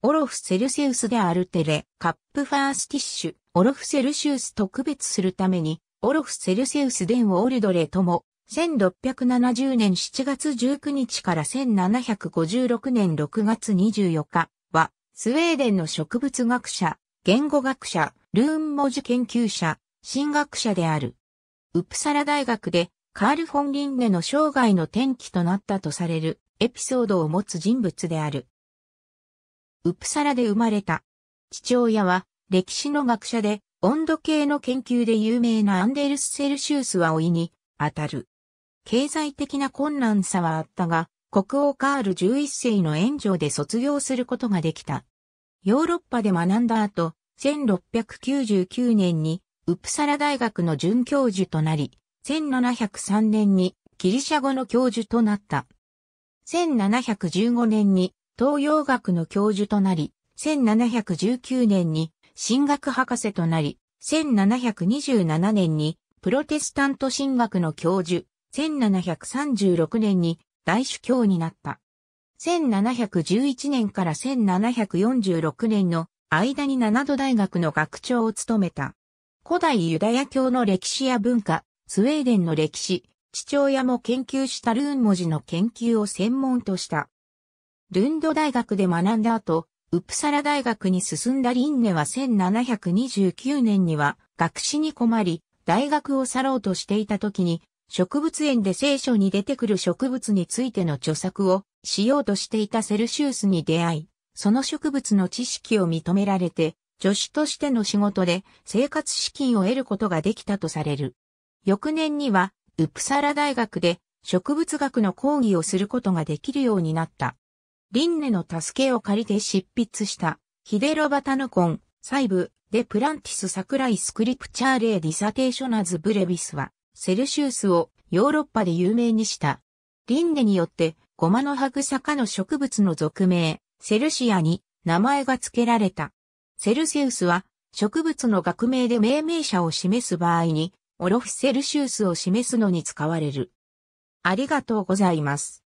オロフ・セルセウスでアルテレ、カップファースティッシュ、オロフ・セルシウス特別するために、オロフ・セルセウス・デン・オールドレとも、1670年7月19日から1756年6月24日は、スウェーデンの植物学者、言語学者、ルーン文字研究者、神学者である。ウプサラ大学で、カール・フォン・リンネの生涯の転機となったとされるエピソードを持つ人物である。ウプサラで生まれた。父親は歴史の学者で温度計の研究で有名なアンデルス・セルシウスは老いに当たる。経済的な困難さはあったが、国王カール11世の援助で卒業することができた。ヨーロッパで学んだ後、1699年にウプサラ大学の准教授となり、1703年にギリシャ語の教授となった。1715年に東洋学の教授となり、1719年に神学博士となり、1727年にプロテスタント神学の教授、1736年に大主教になった。1711年から1746年の間に七度大学の学長を務めた。古代ユダヤ教の歴史や文化、スウェーデンの歴史、父親も研究したルーン文字の研究を専門とした。ルンド大学で学んだ後、ウプサラ大学に進んだリンネは1729年には学士に困り、大学を去ろうとしていた時に、植物園で聖書に出てくる植物についての著作をしようとしていたセルシウスに出会い、その植物の知識を認められて、助手としての仕事で生活資金を得ることができたとされる。翌年には、ウプサラ大学で植物学の講義をすることができるようになった。リンネの助けを借りて執筆した、ヒデロバタヌコン、細部、でプランティス・サクライ・スクリプチャーレー・ディサテーショナズ・ブレビスは、セルシウスをヨーロッパで有名にした。リンネによって、ゴマのハグサカの植物の俗名、セルシアに名前が付けられた。セルセウスは、植物の学名で命名者を示す場合に、オロフセルシウスを示すのに使われる。ありがとうございます。